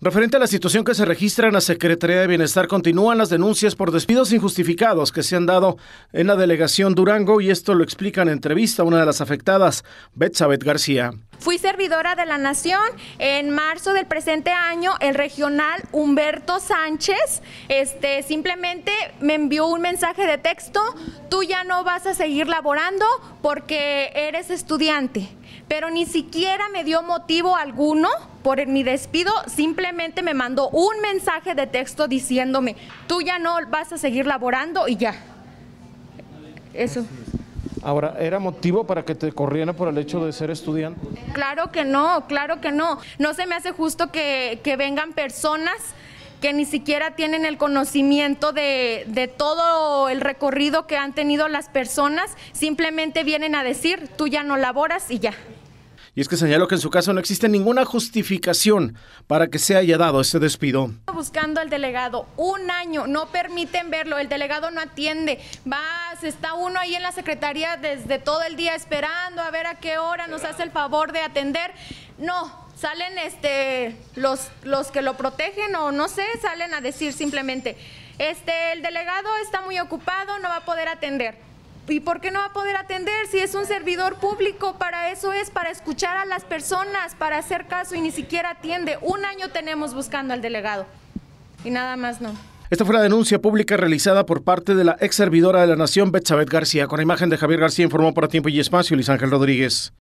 Referente a la situación que se registra en la Secretaría de Bienestar, continúan las denuncias por despidos injustificados que se han dado en la delegación Durango y esto lo explica en entrevista una de las afectadas, Betsabet García. Fui servidora de la Nación en marzo del presente año, el regional Humberto Sánchez este, simplemente me envió un mensaje de texto, tú ya no vas a seguir laborando porque eres estudiante pero ni siquiera me dio motivo alguno por mi despido, simplemente me mandó un mensaje de texto diciéndome, tú ya no vas a seguir laborando y ya. Eso. Ahora, ¿era motivo para que te corriera por el hecho de ser estudiante? Claro que no, claro que no. No se me hace justo que, que vengan personas que ni siquiera tienen el conocimiento de, todo el recorrido que han tenido las personas, simplemente vienen a decir, tú ya no laboras y ya. Y es que señalo que en su caso no existe ninguna justificación para que se haya dado ese despido. Buscando al delegado, un año, no permiten verlo, el delegado no atiende, vas, está uno ahí en la secretaría desde todo el día esperando a ver a qué hora nos hace el favor de atender. No, salen este los que lo protegen o no sé, salen a decir simplemente, este el delegado está muy ocupado, no va a poder atender. ¿Y por qué no va a poder atender si es un servidor público? Para eso es, para escuchar a las personas, para hacer caso y ni siquiera atiende. Un año tenemos buscando al delegado y nada más no. Esta fue la denuncia pública realizada por parte de la ex servidora de la Nación, Betsabet García. Con la imagen de Javier García informó para Tiempo y Espacio Luis Ángel Rodríguez.